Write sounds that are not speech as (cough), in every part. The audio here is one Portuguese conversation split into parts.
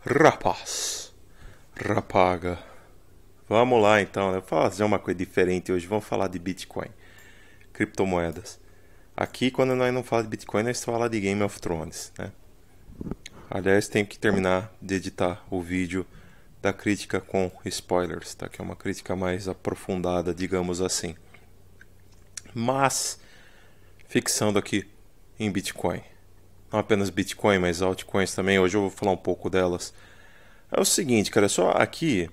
rapaz, rapaga. Vamos lá então, né? Vou fazer uma coisa diferente hoje. Vamos falar de Bitcoin, criptomoedas. Aqui, quando nós não falamos de Bitcoin, nós falamos de Game of Thrones, né? Aliás, tenho que terminar de editar o vídeo da crítica com spoilers, tá? Que é uma crítica mais aprofundada, digamos assim. Mas, fixando aqui em Bitcoin não apenas Bitcoin, mas altcoins também. Hoje eu vou falar um pouco delas. É o seguinte, cara, só aqui,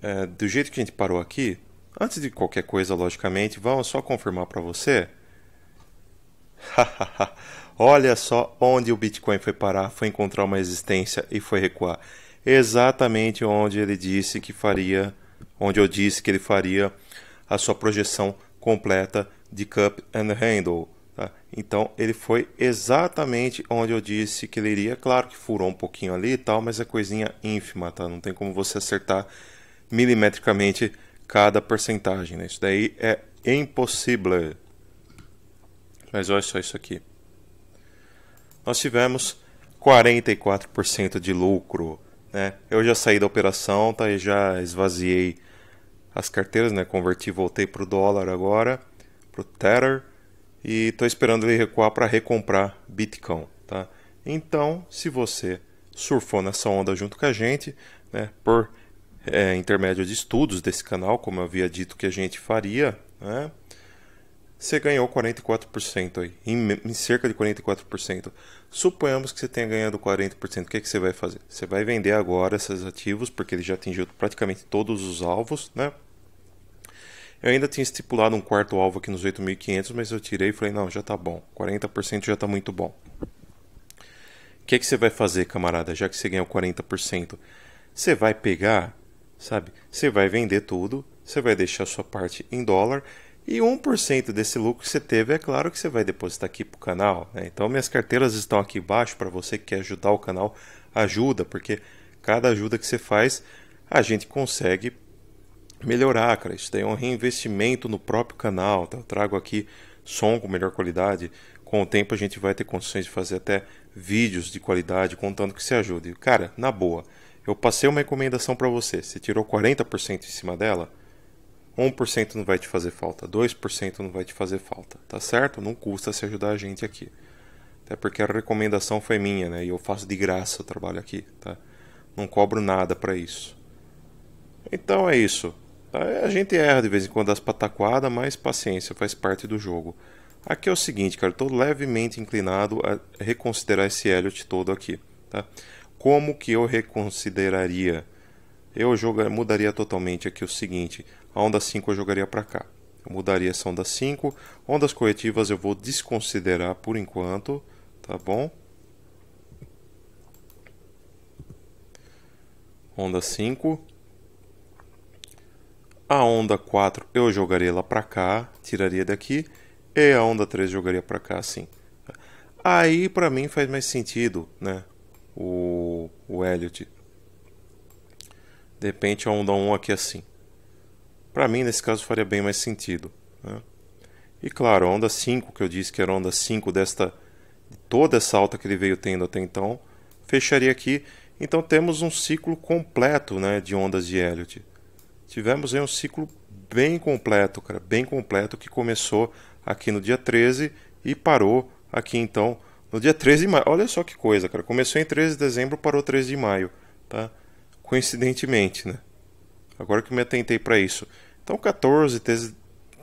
é, do jeito que a gente parou aqui, antes de qualquer coisa, logicamente, vamos só confirmar para você. (laughs) Olha só onde o Bitcoin foi parar, foi encontrar uma existência e foi recuar. Exatamente onde ele disse que faria, onde eu disse que ele faria a sua projeção completa de Cup and Handle. Tá? Então ele foi exatamente onde eu disse que ele iria. Claro que furou um pouquinho ali e tal, mas é coisinha ínfima, tá? Não tem como você acertar milimetricamente cada porcentagem. Né? Isso daí é impossível. Mas olha só isso aqui. Nós tivemos 44% de lucro. Né? Eu já saí da operação, tá? e já esvaziei as carteiras, né? Converti, voltei para o dólar agora, para o Tether e estou esperando ele recuar para recomprar Bitcoin, tá? Então, se você surfou nessa onda junto com a gente, né, por é, intermédio de estudos desse canal, como eu havia dito que a gente faria, né, você ganhou 44% aí, em, em, cerca de 44%. Suponhamos que você tenha ganhado 40%, o que, é que você vai fazer? Você vai vender agora esses ativos, porque ele já atingiu praticamente todos os alvos, né? Eu ainda tinha estipulado um quarto alvo aqui nos 8.500, mas eu tirei e falei, não, já tá bom. 40% já tá muito bom. O que, é que você vai fazer, camarada, já que você ganhou 40%? Você vai pegar, sabe? Você vai vender tudo, você vai deixar a sua parte em dólar e 1% desse lucro que você teve, é claro que você vai depositar aqui para o canal. Né? Então, minhas carteiras estão aqui embaixo para você que quer ajudar o canal. Ajuda, porque cada ajuda que você faz, a gente consegue melhorar, cara. Isso daí é um reinvestimento no próprio canal. Tá? Eu trago aqui som com melhor qualidade. Com o tempo a gente vai ter condições de fazer até vídeos de qualidade, contando que se ajude. Cara, na boa, eu passei uma recomendação para você. Você tirou 40% em cima dela? 1% não vai te fazer falta, 2% não vai te fazer falta, tá certo? Não custa se ajudar a gente aqui. Até porque a recomendação foi minha, né? E eu faço de graça o trabalho aqui, tá? Não cobro nada para isso. Então é isso. Tá? É, a gente erra de vez em quando as pataquadas, mas paciência, faz parte do jogo. Aqui é o seguinte, cara, estou levemente inclinado a reconsiderar esse Elliot todo aqui. Tá? Como que eu reconsideraria? Eu jogar, mudaria totalmente aqui o seguinte, a onda 5 eu jogaria para cá. Eu mudaria essa onda 5. Ondas corretivas eu vou desconsiderar por enquanto, tá bom? Onda 5. A onda 4 eu jogaria ela para cá, tiraria daqui, e a onda 3 jogaria para cá, sim. Aí para mim faz mais sentido, né? O, o Elliot. De repente a onda 1 aqui assim. Para mim, nesse caso, faria bem mais sentido. Né? E claro, a onda 5, que eu disse que era a onda 5 desta toda essa alta que ele veio tendo até então, fecharia aqui. Então temos um ciclo completo né, de ondas de Elliot tivemos aí um ciclo bem completo, cara, bem completo, que começou aqui no dia 13 e parou aqui então no dia 13 de maio. Olha só que coisa, cara. Começou em 13 de dezembro, parou 13 de maio, tá? Coincidentemente, né? Agora que eu me atentei para isso. Então 14,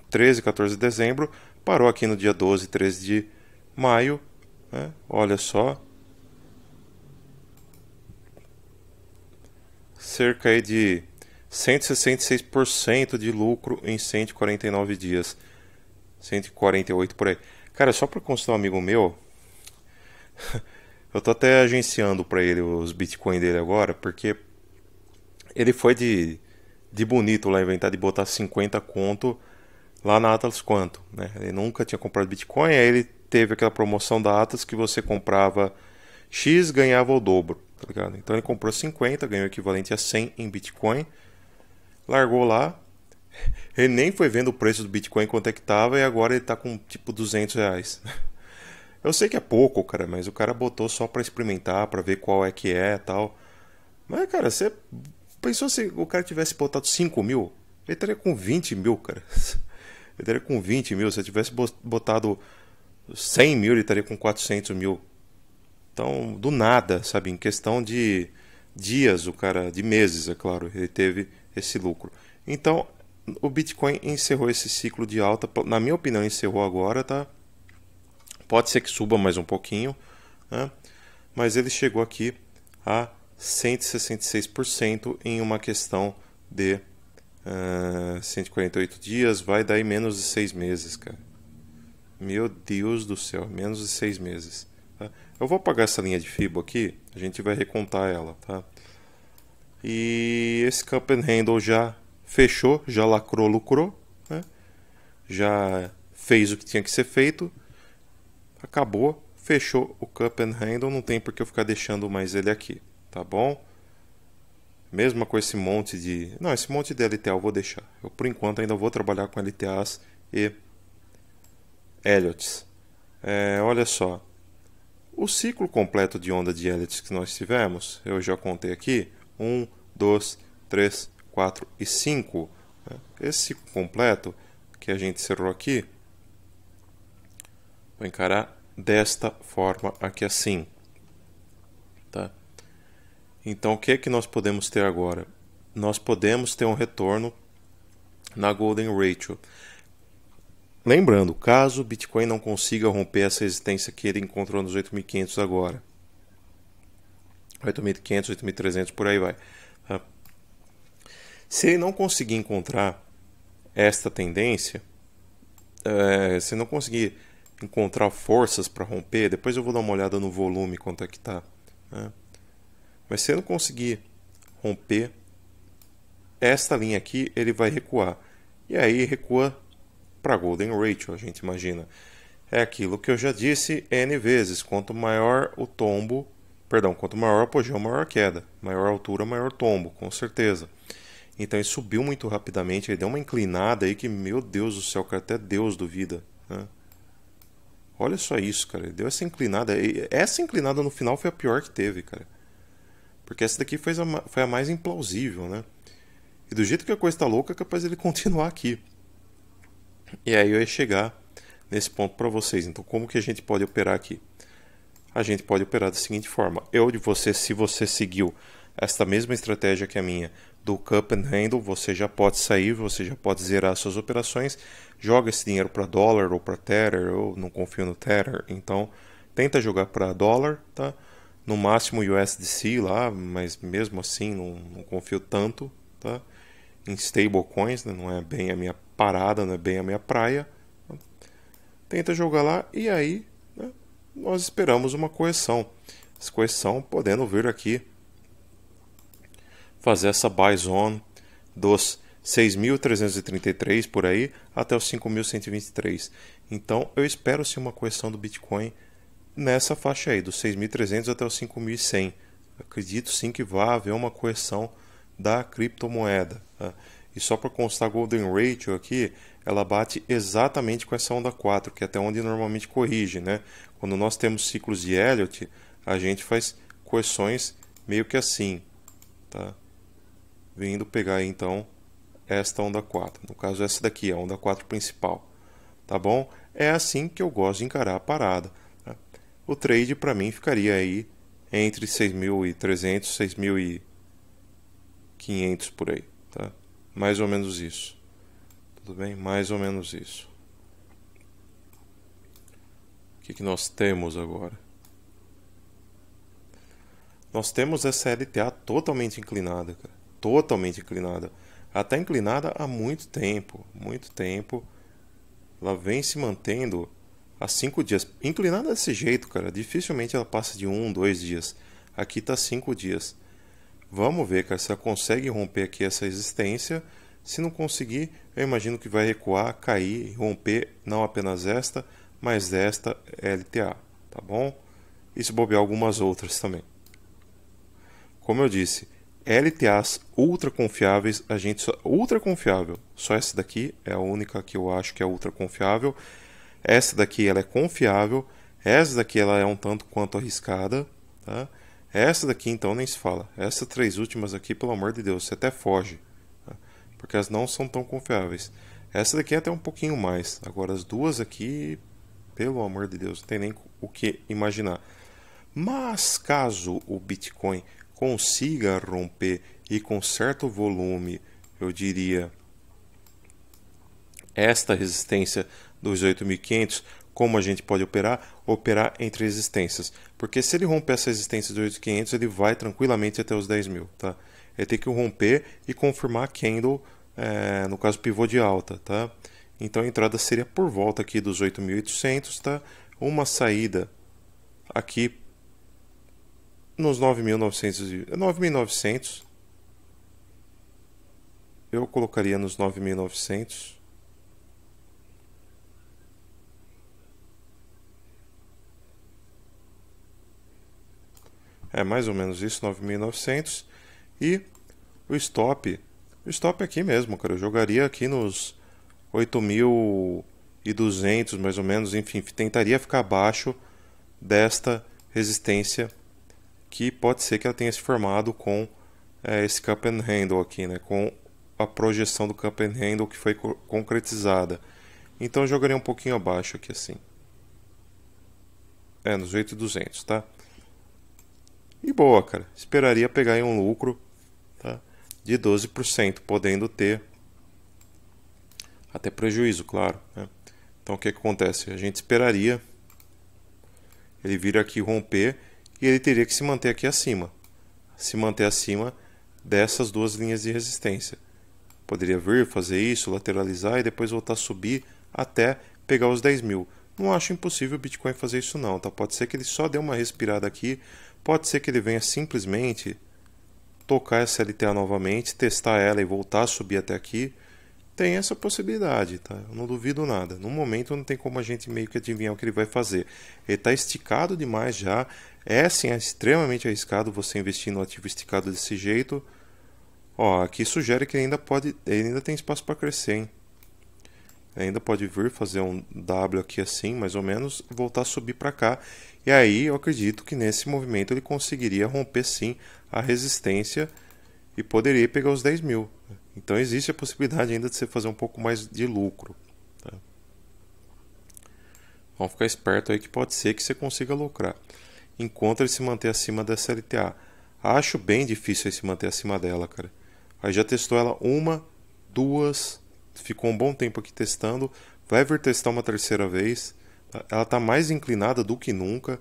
13, 14 de dezembro, parou aqui no dia 12, 13 de maio, né? Olha só. Cerca aí de 166% de lucro em 149 dias. 148 por aí. Cara, só para constar, um amigo meu, (laughs) eu tô até agenciando para ele os Bitcoin dele agora, porque ele foi de, de bonito lá inventar de botar 50 conto lá na Atlas Quanto, né? Ele nunca tinha comprado Bitcoin, aí ele teve aquela promoção da Atlas que você comprava X, ganhava o dobro, tá ligado? Então ele comprou 50, ganhou o equivalente a 100 em Bitcoin largou lá. Ele nem foi vendo o preço do Bitcoin quanto é que tava e agora ele tá com tipo 200 reais. (laughs) Eu sei que é pouco, cara, mas o cara botou só para experimentar, para ver qual é que é tal. Mas, cara, você pensou se o cara tivesse botado 5 mil? Ele estaria com 20 mil, cara. (laughs) Ele estaria com 20 mil. Se eu tivesse botado 100 mil, ele estaria com 400 mil. Então, do nada, sabe? Em questão de dias, o cara, de meses, é claro, ele teve esse lucro. Então, o Bitcoin encerrou esse ciclo de alta, na minha opinião, encerrou agora, tá? Pode ser que suba mais um pouquinho, né? mas ele chegou aqui a 166% em uma questão de uh, eh, 148 dias, vai dar em menos de seis meses, cara. Meu Deus do céu, menos de seis meses. Tá? Eu vou apagar essa linha de FIBO aqui, a gente vai recontar ela, tá? E esse Cup and Handle já fechou, já lacrou, lucrou, né? já fez o que tinha que ser feito, acabou, fechou o Cup and Handle, não tem por que eu ficar deixando mais ele aqui, tá bom? Mesma com esse monte de... Não, esse monte de LTA eu vou deixar. Eu, por enquanto, ainda vou trabalhar com LTAs e Elliots. É, olha só. O ciclo completo de onda de Elliots que nós tivemos, eu já contei aqui, 1, 2, 3, 4 e 5. Esse completo que a gente cerrou aqui, vou encarar desta forma aqui assim. Tá? Então, o que é que nós podemos ter agora? Nós podemos ter um retorno na Golden Ratio. Lembrando, caso o Bitcoin não consiga romper essa resistência que ele encontrou nos 8.500 agora, 8.500, 8.300, por aí vai. Ah, se ele não conseguir encontrar esta tendência, eh, se não conseguir encontrar forças para romper, depois eu vou dar uma olhada no volume, quanto é que está. Né? Mas se ele não conseguir romper esta linha aqui, ele vai recuar. E aí recua para Golden Ratio, a gente imagina. É aquilo que eu já disse N vezes, quanto maior o tombo, Perdão, quanto maior o apogeu, maior a queda. Maior a altura, maior tombo, com certeza. Então ele subiu muito rapidamente, ele deu uma inclinada aí que, meu Deus do céu, cara, até Deus duvida. Né? Olha só isso, cara. Ele deu essa inclinada. Essa inclinada no final foi a pior que teve, cara. Porque essa daqui foi a, foi a mais implausível, né? E do jeito que a coisa está louca, é capaz ele (laughs) continuar aqui. E aí eu ia chegar nesse ponto para vocês. Então, como que a gente pode operar aqui? a gente pode operar da seguinte forma: eu de você, se você seguiu esta mesma estratégia que a minha do cup and handle, você já pode sair, você já pode zerar suas operações, joga esse dinheiro para dólar ou para tether, eu não confio no tether, então tenta jogar para dólar, tá? No máximo USDC lá, mas mesmo assim não, não confio tanto, tá? Em stablecoins, né? não é bem a minha parada, não é bem a minha praia. Tenta jogar lá e aí nós esperamos uma correção. Essa correção podendo vir aqui fazer essa buy zone dos 6.333 por aí até os 5.123. Então eu espero sim uma correção do Bitcoin nessa faixa aí, dos 6.300 até os 5.100. Acredito sim que vá haver uma correção da criptomoeda. Tá? E só para constar, a Golden Ratio aqui, ela bate exatamente com essa onda 4, que é até onde normalmente corrige. Né? Quando nós temos ciclos de Elliott, a gente faz correções meio que assim. Tá? Vindo pegar então esta onda 4. No caso, essa daqui, a onda 4 principal. Tá bom? É assim que eu gosto de encarar a parada. Tá? O trade para mim ficaria aí entre 6.300 e 6.000 500 por aí, tá? Mais ou menos isso. Tudo bem? Mais ou menos isso. O que, que nós temos agora? Nós temos essa LTA totalmente inclinada, cara. Totalmente inclinada. Até tá inclinada há muito tempo. Muito tempo. Ela vem se mantendo há cinco dias. Inclinada desse jeito, cara. Dificilmente ela passa de um, dois dias. Aqui tá cinco dias. Vamos ver, cara, se ela consegue romper aqui essa existência. Se não conseguir, eu imagino que vai recuar, cair, romper não apenas esta, mas esta LTA, tá bom? E se bobear algumas outras também. Como eu disse, LTAs ultra confiáveis, a gente só, ultra confiável. Só essa daqui é a única que eu acho que é ultra confiável. Essa daqui ela é confiável, essa daqui ela é um tanto quanto arriscada, tá? Essa daqui então nem se fala. Essas três últimas aqui, pelo amor de Deus, você até foge, né? porque as não são tão confiáveis. Essa daqui é até um pouquinho mais. Agora as duas aqui, pelo amor de Deus, não tem nem o que imaginar. Mas caso o Bitcoin consiga romper e com certo volume, eu diria, esta resistência dos 8.500, como a gente pode operar, operar entre resistências. Porque se ele romper essa resistência de 8500, ele vai tranquilamente até os 10 mil, tá? Ele tem que romper e confirmar candle, é, no caso pivô de alta, tá? Então a entrada seria por volta aqui dos 8800, tá? Uma saída aqui nos 9.900. Eu colocaria nos 9.900. é mais ou menos isso, 9.900. E o stop, o stop é aqui mesmo, cara, eu jogaria aqui nos 8.200 mais ou menos, enfim, tentaria ficar abaixo desta resistência que pode ser que ela tenha se formado com é, esse cup and handle aqui, né? com a projeção do cup and handle que foi co concretizada. Então eu jogaria um pouquinho abaixo aqui assim. É, nos 8.200, tá? E boa, cara. Esperaria pegar em um lucro tá? de 12%, podendo ter até prejuízo, claro. Né? Então o que, que acontece? A gente esperaria ele vir aqui romper e ele teria que se manter aqui acima. Se manter acima dessas duas linhas de resistência. Poderia vir, fazer isso, lateralizar e depois voltar a subir até pegar os 10 mil. Não acho impossível o Bitcoin fazer isso não, tá? Pode ser que ele só dê uma respirada aqui, Pode ser que ele venha simplesmente tocar essa LTA novamente, testar ela e voltar a subir até aqui. Tem essa possibilidade, tá? Eu não duvido nada. No momento não tem como a gente meio que adivinhar o que ele vai fazer. Ele está esticado demais já. É sim, é extremamente arriscado você investir no ativo esticado desse jeito. Ó, aqui sugere que ele ainda pode, ele ainda tem espaço para crescer, hein? ainda pode vir fazer um W aqui assim, mais ou menos, voltar a subir para cá. E aí eu acredito que nesse movimento ele conseguiria romper sim a resistência e poderia pegar os 10 mil. Então existe a possibilidade ainda de você fazer um pouco mais de lucro. Tá? Vamos ficar esperto aí que pode ser que você consiga lucrar. Enquanto ele se manter acima dessa LTA. Acho bem difícil ele se manter acima dela, cara. Aí já testou ela uma, duas, ficou um bom tempo aqui testando, vai vir testar uma terceira vez. Ela está mais inclinada do que nunca.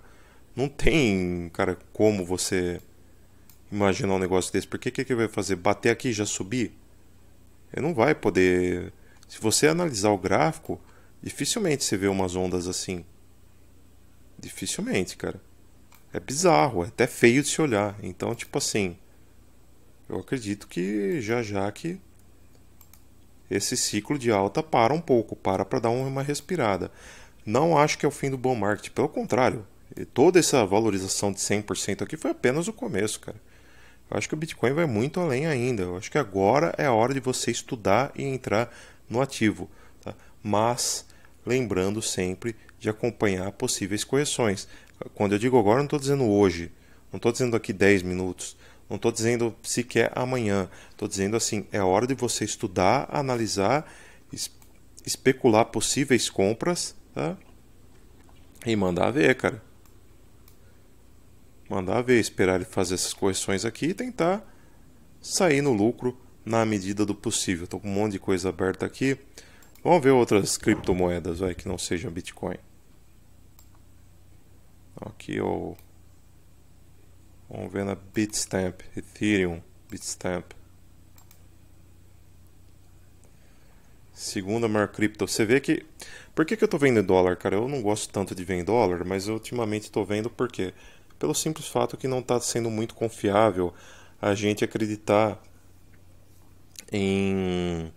Não tem, cara, como você imaginar um negócio desse. Porque o que, que vai fazer? Bater aqui e já subir? Ele não vai poder. Se você analisar o gráfico, dificilmente você vê umas ondas assim. Dificilmente, cara. É bizarro, é até feio de se olhar. Então, tipo assim, eu acredito que já já que esse ciclo de alta para um pouco, para para dar uma respirada. Não acho que é o fim do bom market, pelo contrário. Toda essa valorização de 100% aqui foi apenas o começo, cara. Eu acho que o Bitcoin vai muito além ainda. Eu acho que agora é a hora de você estudar e entrar no ativo. Tá? Mas lembrando sempre de acompanhar possíveis correções. Quando eu digo agora, não estou dizendo hoje. Não estou dizendo aqui 10 minutos. Não estou dizendo sequer amanhã. Estou dizendo assim, é hora de você estudar, analisar, especular possíveis compras, tá? E mandar ver, cara. Mandar ver, esperar ele fazer essas correções aqui e tentar sair no lucro na medida do possível. Estou com um monte de coisa aberta aqui. Vamos ver outras criptomoedas vai, que não sejam Bitcoin. Aqui é o Vamos ver na Bitstamp, Ethereum, Bitstamp. Segunda maior cripto. Você vê que. Por que, que eu estou vendo em dólar, cara? Eu não gosto tanto de ver em dólar, mas ultimamente estou vendo por quê? Pelo simples fato que não está sendo muito confiável a gente acreditar em,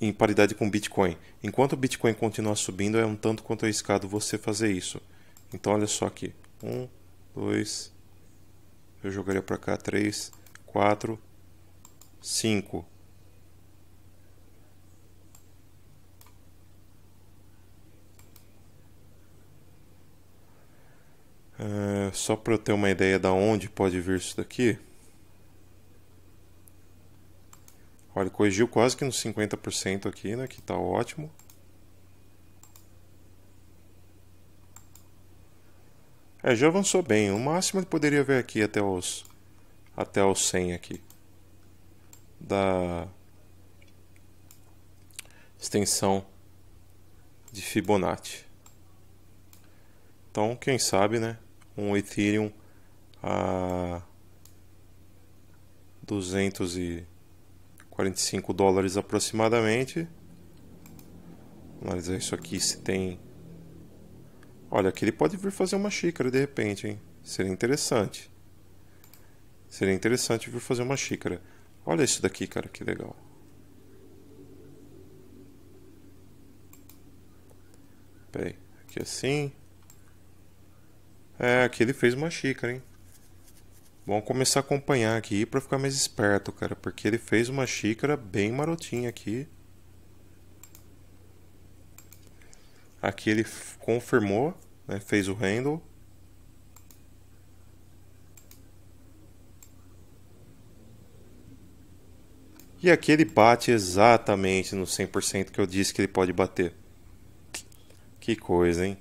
em paridade com Bitcoin. Enquanto o Bitcoin continuar subindo, é um tanto quanto arriscado você fazer isso. Então, olha só aqui: um dois eu jogaria para cá 3, 4, 5. É, só para eu ter uma ideia da onde pode vir isso daqui. Olha, corrigiu quase que nos 50% aqui, né? Que está ótimo. É, já avançou bem. O máximo que poderia ver aqui até os até os 100 aqui. Da extensão de Fibonacci. Então, quem sabe, né? Um Ethereum a 245 dólares aproximadamente. Vou analisar isso aqui se tem Olha, aqui ele pode vir fazer uma xícara de repente, hein? Seria interessante. Seria interessante vir fazer uma xícara. Olha isso daqui, cara, que legal. Pera aí, aqui assim. É, aqui ele fez uma xícara, hein? Vamos começar a acompanhar aqui para ficar mais esperto, cara, porque ele fez uma xícara bem marotinha aqui. Aqui ele confirmou, né, fez o handle. E aqui ele bate exatamente no 100% que eu disse que ele pode bater. Que coisa, hein?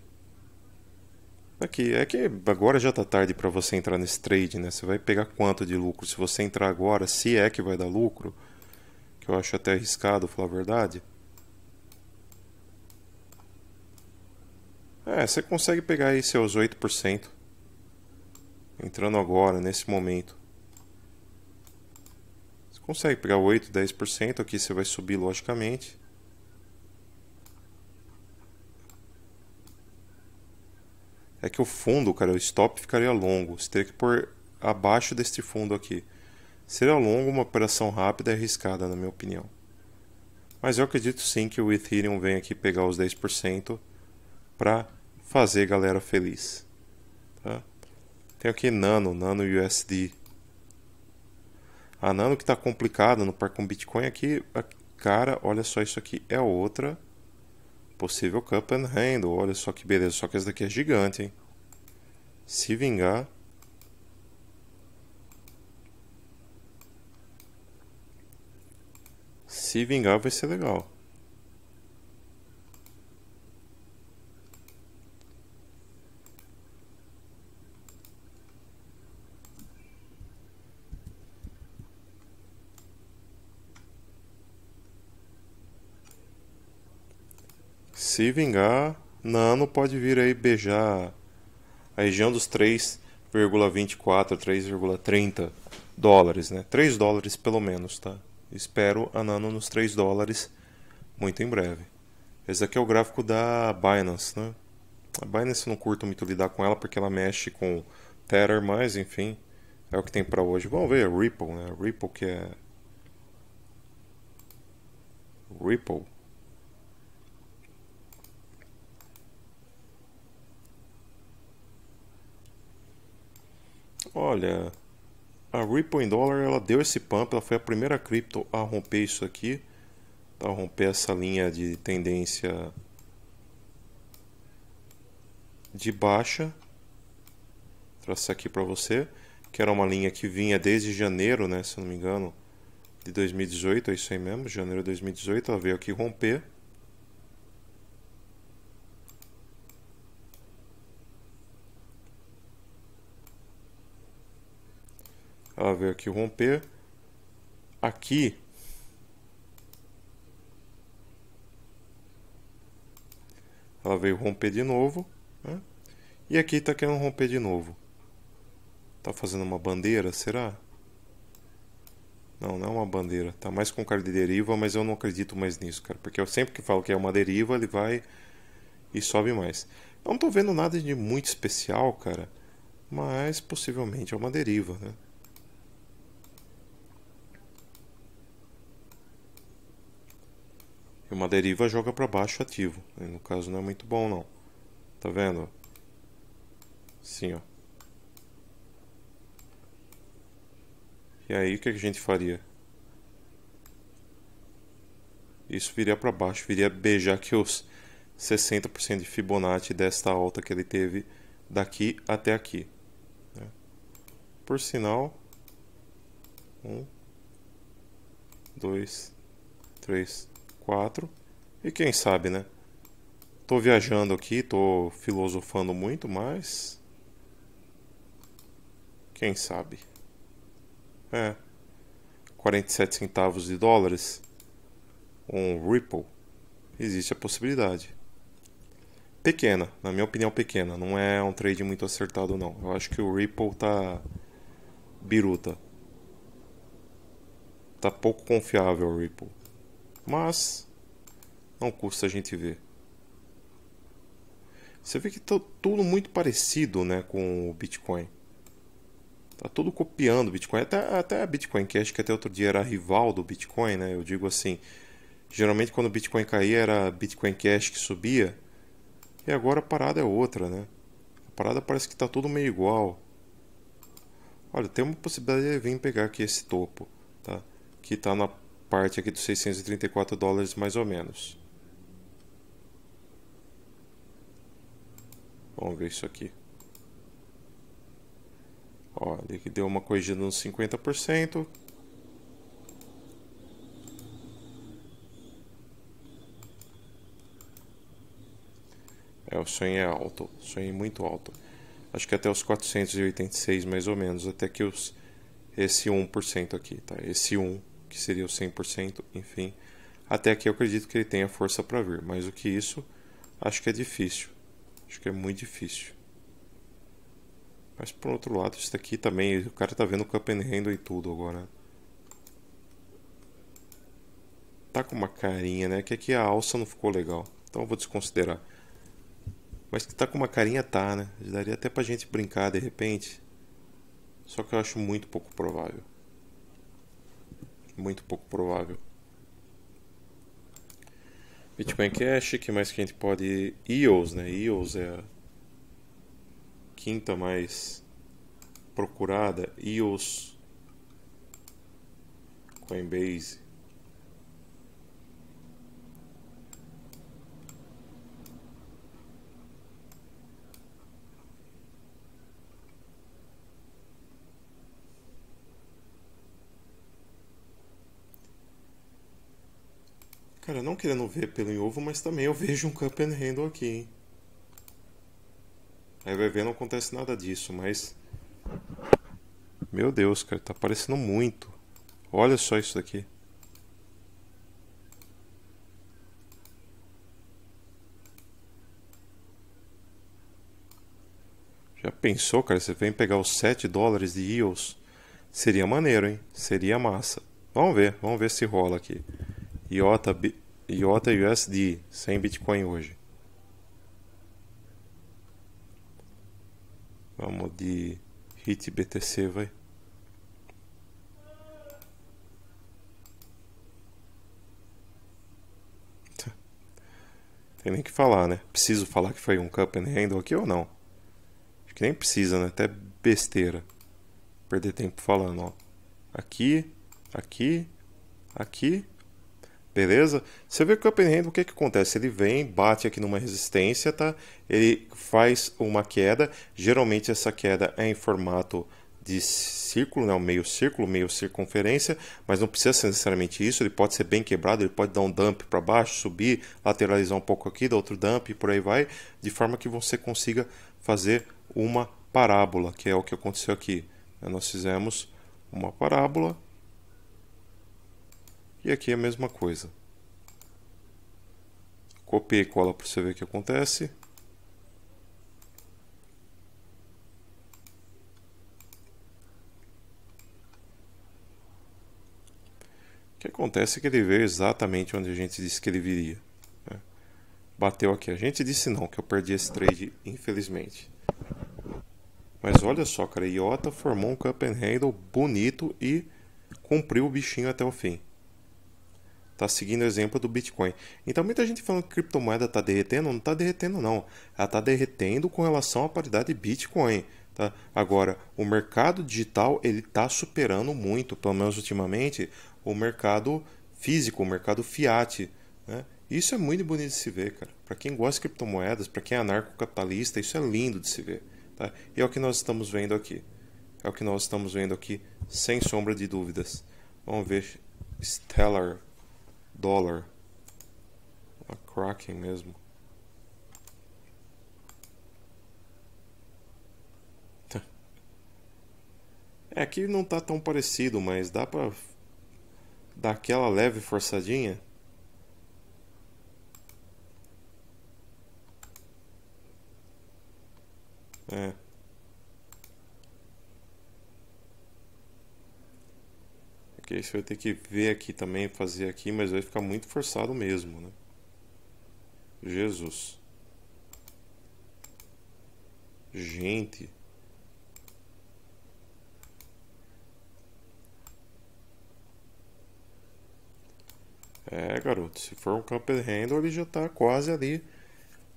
Aqui, é que agora já está tarde para você entrar nesse trade, né? Você vai pegar quanto de lucro? Se você entrar agora, se é que vai dar lucro, que eu acho até arriscado, falar a verdade. É, você consegue pegar aí seus 8%. Entrando agora, nesse momento. Você consegue pegar 8, 10%. Aqui você vai subir logicamente. É que o fundo, cara, o stop ficaria longo. Você teria que pôr abaixo deste fundo aqui. Seria longo, uma operação rápida e arriscada, na minha opinião. Mas eu acredito sim que o Ethereum vem aqui pegar os 10% para fazer galera feliz. Tá? Tem aqui Nano, Nano USD. A Nano que está complicada no par com Bitcoin aqui, cara, olha só isso aqui é outra possível cup and handle. Olha só que beleza, só que essa daqui é gigante, hein? Se vingar, se vingar vai ser legal. Se vingar, Nano pode vir aí beijar a região dos 3,24, 3,30 dólares, né? 3 dólares pelo menos, tá? Espero a Nano nos 3 dólares muito em breve. Esse aqui é o gráfico da Binance, né? A Binance não curto muito lidar com ela porque ela mexe com Tether, mas enfim, é o que tem para hoje. Vamos ver, Ripple, né? Ripple que é Ripple Olha, a Ripple em dólar ela deu esse pump, ela foi a primeira cripto a romper isso aqui, a romper essa linha de tendência de baixa. Vou traçar aqui para você, que era uma linha que vinha desde janeiro, né, se não me engano, de 2018, é isso aí mesmo, janeiro de 2018, ela veio aqui romper veio aqui romper. Aqui ela veio romper de novo, né? e aqui está querendo romper de novo. Está fazendo uma bandeira, será? Não, não é uma bandeira. Tá mais com cara de deriva, mas eu não acredito mais nisso, cara. Porque eu sempre que falo que é uma deriva, ele vai e sobe mais. Eu não estou vendo nada de muito especial, cara. Mas possivelmente é uma deriva, né? uma deriva joga para baixo ativo. E no caso não é muito bom não. Tá vendo? Sim, ó. E aí o que a gente faria? Isso viria para baixo, viria beijar que os 60% de Fibonacci desta alta que ele teve daqui até aqui. Né? Por sinal, um, dois, três. 4. E quem sabe, né? Tô viajando aqui, tô filosofando muito, mas. Quem sabe? É. 47 centavos de dólares. Um Ripple. Existe a possibilidade. Pequena, na minha opinião, pequena. Não é um trade muito acertado, não. Eu acho que o Ripple tá. Biruta. Tá pouco confiável o Ripple. Mas não custa a gente ver. Você vê que tá tudo muito parecido né, com o Bitcoin. Tá tudo copiando o Bitcoin. Até, até a Bitcoin Cash, que até outro dia era rival do Bitcoin, né? Eu digo assim, geralmente quando o Bitcoin caía era Bitcoin Cash que subia. E agora a parada é outra, né? A parada parece que tá tudo meio igual. Olha, tem uma possibilidade de vir pegar aqui esse topo, tá? Que tá na parte aqui dos 634 dólares mais ou menos. Vamos ver isso aqui. Olha que deu uma corrigida nos 50%. É, o sonho é alto, sonho é muito alto. Acho que até os 486 mais ou menos, até que os esse 1% aqui, tá? Esse 1 que seria o 100%, enfim. Até aqui eu acredito que ele tenha força para vir, mas o que isso, acho que é difícil. Acho que é muito difícil. Mas por outro lado, isso daqui também, o cara tá vendo o Campenhandle e tudo agora. Tá com uma carinha, né? Que aqui a alça não ficou legal. Então eu vou desconsiderar. Mas que tá com uma carinha tá, né? Daria até pra gente brincar de repente. Só que eu acho muito pouco provável muito pouco provável. Bitcoin Cash, que é mais que a gente pode. EOS, né? EOS é a quinta mais procurada. EOS Coinbase Cara, não querendo ver pelo em ovo, mas também eu vejo um Cup and Handle aqui, hein? Aí vai ver, não acontece nada disso, mas... Meu Deus, cara, tá aparecendo muito. Olha só isso daqui. Já pensou, cara? Você vem pegar os 7 dólares de EOS? Seria maneiro, hein? Seria massa. Vamos ver, vamos ver se rola aqui. IOTA, IOTA USD, sem Bitcoin hoje. Vamos de HIT BTC, vai. Tem nem que falar, né? Preciso falar que foi um and handle aqui ou não? Acho que nem precisa, né? Até besteira. Perder tempo falando, ó. Aqui, aqui, aqui Beleza? Você vê que o Cuphead, o que que acontece? Ele vem, bate aqui numa resistência, tá? Ele faz uma queda. Geralmente essa queda é em formato de círculo, né? Um meio círculo, meio circunferência, mas não precisa ser necessariamente isso. Ele pode ser bem quebrado, ele pode dar um dump para baixo, subir, lateralizar um pouco aqui, dar outro dump e por aí vai, de forma que você consiga fazer uma parábola, que é o que aconteceu aqui. Nós fizemos uma parábola e aqui é a mesma coisa. Copia e cola para você ver o que acontece. O que acontece é que ele veio exatamente onde a gente disse que ele viria. Né? Bateu aqui. A gente disse não, que eu perdi esse trade, infelizmente. Mas olha só, cara, Iota formou um cup and handle bonito e cumpriu o bichinho até o fim. Tá seguindo o exemplo do Bitcoin. Então muita gente falando que criptomoeda está derretendo, não está derretendo não. Ela está derretendo com relação à paridade Bitcoin. Tá? Agora, o mercado digital ele está superando muito, pelo menos ultimamente, o mercado físico, o mercado fiat. Né? Isso é muito bonito de se ver, cara. Para quem gosta de criptomoedas, para quem é anarcocapitalista, isso é lindo de se ver. Tá? E é o que nós estamos vendo aqui. É o que nós estamos vendo aqui, sem sombra de dúvidas. Vamos ver Stellar dólar. A tá Kraken mesmo. (laughs) É, aqui não tá tão parecido, mas dá pra dar aquela leve forçadinha. É. porque você vai ter que ver aqui também, fazer aqui, mas vai ficar muito forçado mesmo, né? Jesus. Gente. É, garoto, se for um camper handle, ele já tá quase ali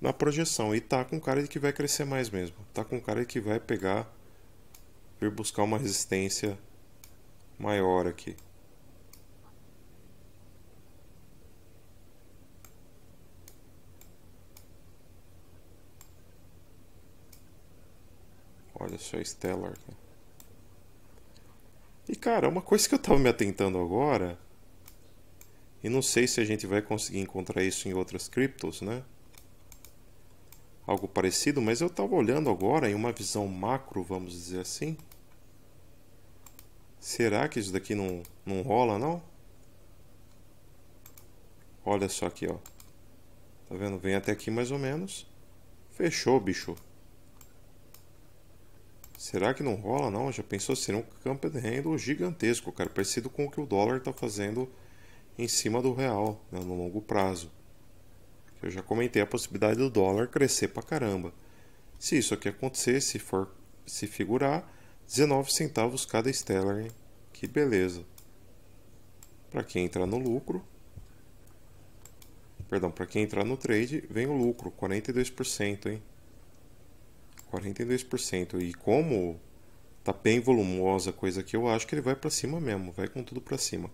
na projeção. E tá com cara de que vai crescer mais mesmo. Tá com cara de que vai pegar, vir buscar uma resistência maior aqui. deixar Stellar aqui. E cara, uma coisa que eu tava me atentando agora, e não sei se a gente vai conseguir encontrar isso em outras criptos, né? Algo parecido, mas eu tava olhando agora em uma visão macro, vamos dizer assim. Será que isso daqui não, não rola, não? Olha só aqui, ó. Tá vendo? Vem até aqui mais ou menos. Fechou, bicho. Será que não rola não? Já pensou ser um campo de handle gigantesco, cara, parecido com o que o dólar está fazendo em cima do real né, no longo prazo. Eu já comentei a possibilidade do dólar crescer pra caramba. Se isso aqui acontecer, se for se figurar, 19 centavos cada Stellar, que beleza. Para quem entrar no lucro, perdão, para quem entrar no trade, vem o lucro, 42%, hein? 42%. E como tá bem volumosa a coisa aqui, eu acho que ele vai para cima mesmo, vai com tudo para cima.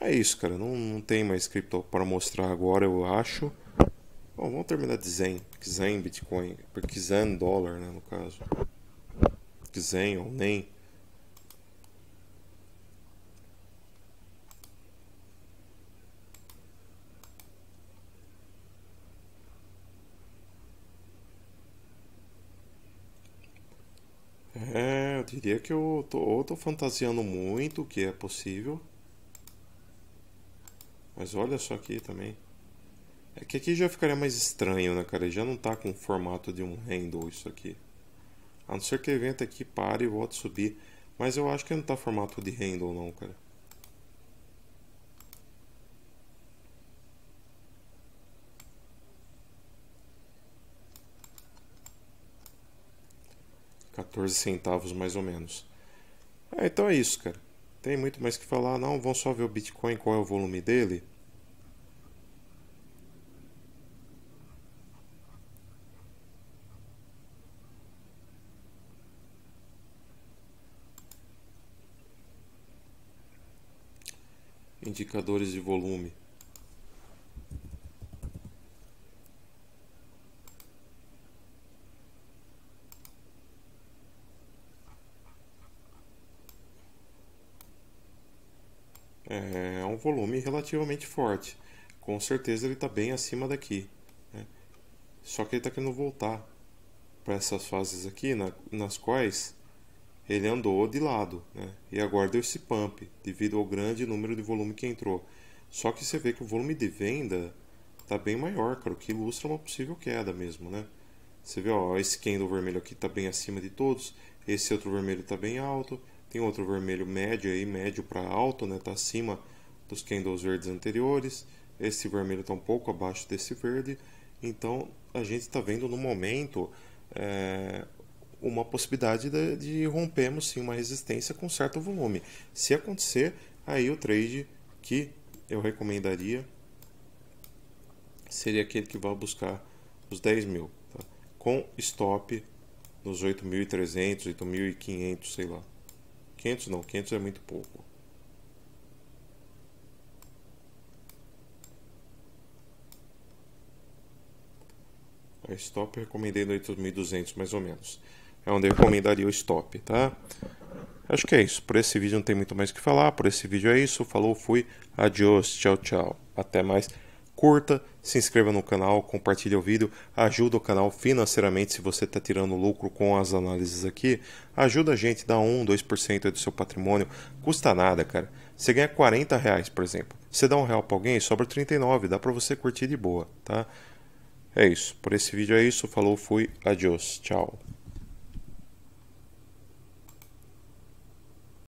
É isso, cara. Não, não tem mais cripto para mostrar agora, eu acho. Bom, vamos terminar de Zen. Zen Bitcoin. Porque Zen dólar, né, no caso. Zen ou NEM. diria que eu tô, ou tô fantasiando muito, que é possível. Mas olha só aqui também. É que aqui já ficaria mais estranho, né, cara? Já não tá com o formato de um handle isso aqui. A não ser que o evento aqui pare e volte a subir. Mas eu acho que não tá formato de handle não, cara. 14 centavos mais ou menos. É, então é isso, cara. Tem muito mais que falar, não? Vão só ver o Bitcoin, qual é o volume dele? Indicadores de volume. volume relativamente forte. Com certeza ele está bem acima daqui. Né? Só que ele está querendo voltar para essas fases aqui, na, nas quais ele andou de lado. Né? E agora deu esse pump, devido ao grande número de volume que entrou. Só que você vê que o volume de venda está bem maior, cara, o que ilustra uma possível queda mesmo, né? Você vê, ó, esse candle vermelho aqui está bem acima de todos, esse outro vermelho está bem alto, tem outro vermelho médio aí, médio para alto, né? Tá acima dos candles verdes anteriores. Esse vermelho está um pouco abaixo desse verde. Então a gente está vendo no momento é, uma possibilidade de, de rompermos sim uma resistência com certo volume. Se acontecer, aí o trade que eu recomendaria seria aquele que vai buscar os 10 mil, tá? com stop nos 8.300, 8.500, sei lá. 500 não, 500 é muito pouco. O é stop eu recomendei no 8.200 mais ou menos. É onde eu recomendaria o stop, tá? Acho que é isso. Por esse vídeo não tem muito mais o que falar. Por esse vídeo é isso. Falou, fui. Adiós. Tchau, tchau. Até mais. Curta, se inscreva no canal, compartilhe o vídeo, ajuda o canal financeiramente se você está tirando lucro com as análises aqui. Ajuda a gente, dá 1, 2% do seu patrimônio. Custa nada, cara. Você ganha 40 reais, por exemplo. Você dá um real para alguém, sobra 39. Dá para você curtir de boa, tá? É isso. Por esse vídeo é isso. Falou, fui. Adiós. Tchau.